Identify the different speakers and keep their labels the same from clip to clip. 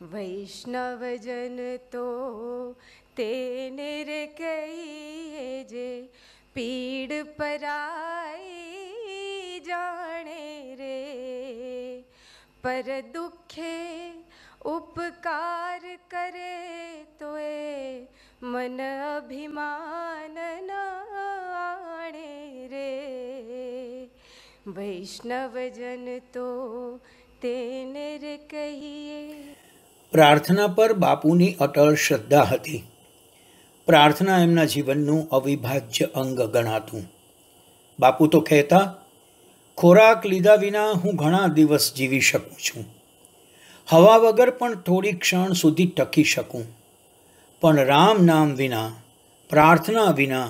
Speaker 1: વૈષ્ણવજન તો તેને રે કહીએ જે પીડ પરાઈ જાણે રે પર દુઃખે ઉપકાર કરે તો એ मन अभिमान नाणे रे वैष्णवजन तो तेने रे कहिए
Speaker 2: પ્રાર્થના પર બાપુની અટળ શ્રદ્ધા હતી પ્રાર્થના એમના જીવનનું અવિભાજ્ય અંગ ગણાતું બાપુ તો કહેતા ખોરાક લીધા વિના હું ઘણા દિવસ જીવી શકું છું હવા વગર પણ થોડી ક્ષણ સુધી ટકી શકું પણ રામ નામ વિના પ્રાર્થના વિના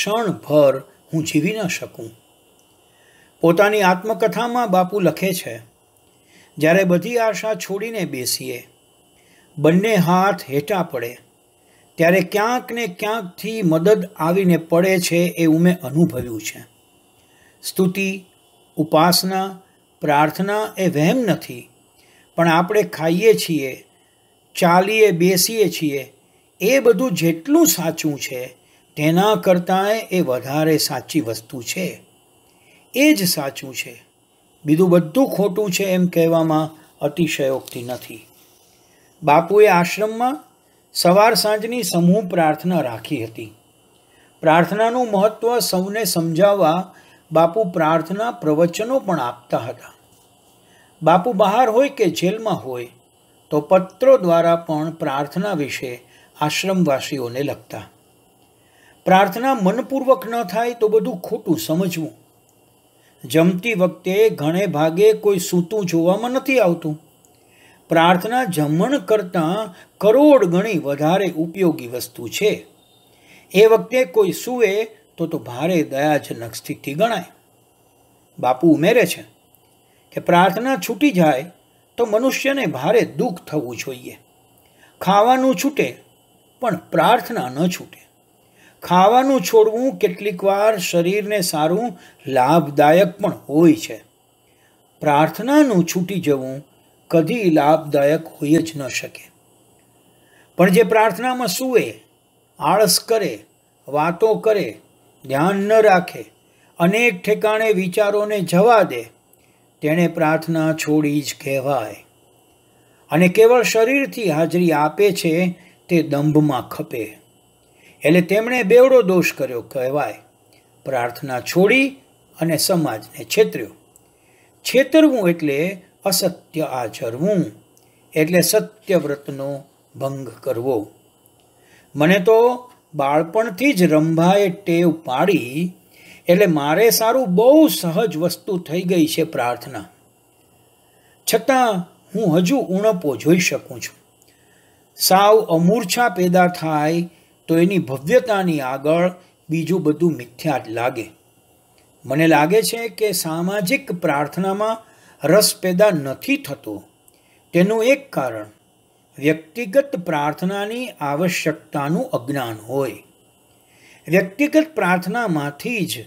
Speaker 2: ક્ષણભર હું જીવી ન શકું પોતાની આત્મકથામાં બાપુ લખે છે જ્યારે બધી આશા છોડીને બેસીએ બંને હાથ હેઠા પડે ત્યારે ક્યાંક ને ક્યાંકથી મદદ આવીને પડે છે એવું મેં અનુભવ્યું છે સ્તુતિ ઉપાસના પ્રાર્થના એ વહેમ નથી પણ આપણે ખાઈએ છીએ ચાલીએ બેસીએ છીએ એ બધું જેટલું સાચું છે તેના કરતાં એ વધારે સાચી વસ્તુ છે એ જ સાચું છે બીજું બધું ખોટું છે એમ કહેવામાં અતિશયોક્તિ નથી બાપુએ આશ્રમમાં સવાર સાંજની સમૂહ પ્રાર્થના રાખી હતી પ્રાર્થનાનું મહત્ત્વ સૌને સમજાવવા બાપુ પ્રાર્થના પ્રવચનો પણ આપતા હતા બાપુ બહાર હોય કે જેલમાં હોય તો પત્રો દ્વારા પણ પ્રાર્થના વિશે આશ્રમવાસીઓને લખતા પ્રાર્થના મનપૂર્વક ન થાય તો બધું ખોટું સમજવું જમતી વખતે ઘણે ભાગે કોઈ સૂતું જોવામાં નથી આવતું પ્રાર્થના જમણ કરતાં કરોડ ગણી વધારે ઉપયોગી વસ્તુ છે એ વખતે કોઈ સૂવે તો તો ભારે દયાજનક સ્થિતિ ગણાય બાપુ ઉમેરે છે કે પ્રાર્થના છૂટી જાય તો મનુષ્યને ભારે દુઃખ થવું જોઈએ ખાવાનું છૂટે પણ પ્રાર્થના ન છૂટે ખાવાનું છોડવું કેટલીક વાર શરીરને સારું લાભદાયક પણ હોય છે પ્રાર્થનાનું છૂટી જવું કદી લાભદાયક હોઈ જ ન શકે પણ જે પ્રાર્થનામાં સૂવે આળસ કરે વાતો કરે ધ્યાન ન રાખે અનેક ઠેકાણે વિચારોને જવા દે તેણે પ્રાર્થના છોડી જ કહેવાય અને કેવળ શરીરથી હાજરી આપે છે તે દંભમાં ખપે એટલે તેમણે બેવડો દોષ કર્યો કહેવાય પ્રાર્થના છોડી અને સમાજને છેતર્યો છેતરવું એટલે અસત્ય આચરવું એટલે સત્યવ્રતનો ભંગ કરવો મને તો બાળપણથી જ રંભાએ ટેવ પાડી એટલે મારે સારું બહુ સહજ વસ્તુ થઈ ગઈ છે પ્રાર્થના છતાં હું હજુ ઉણપો જોઈ શકું છું સાવ અમૂર્છા પેદા થાય તો એની ભવ્યતાની આગળ બીજું બધું મિથ્યા જ લાગે મને લાગે છે કે સામાજિક પ્રાર્થનામાં રસ પેદા નથી થતો તેનું એક કારણ વ્યક્તિગત પ્રાર્થનાની આવશ્યકતાનું અજ્ઞાન હોય વ્યક્તિગત પ્રાર્થનામાંથી જ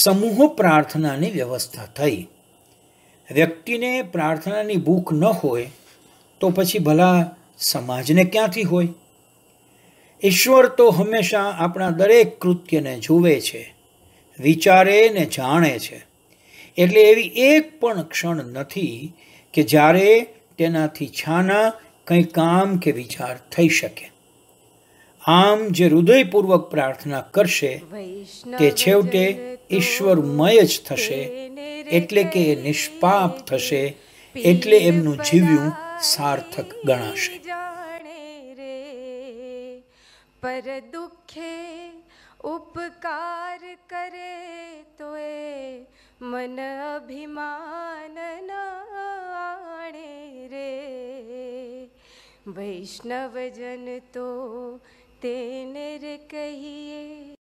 Speaker 2: સમૂહ પ્રાર્થનાની વ્યવસ્થા થઈ વ્યક્તિને પ્રાર્થનાની ભૂખ ન હોય તો પછી ભલા સમાજને ક્યાંથી હોય ઈશ્વર તો હંમેશા આપણા દરેક કૃત્યને જુએ છે વિચારે ને જાણે છે એટલે એવી એક પણ ક્ષણ નથી કે જ્યારે તેનાથી છાના કંઈ કામ કે વિચાર થઈ શકે આમ જે હૃદયપૂર્વક પ્રાર્થના કરશે તે છેવટે ઈશ્વરમય જ થશે એટલે કે એ નિષ્પાપ થશે એટલે એમનું જીવ્યું સાર્થક ગણાશે
Speaker 1: પર દુઃખે ઉપકાર કરે મન અભિમાન નાણે રે વૈષ્ણવજન તો તેને રે કહીએ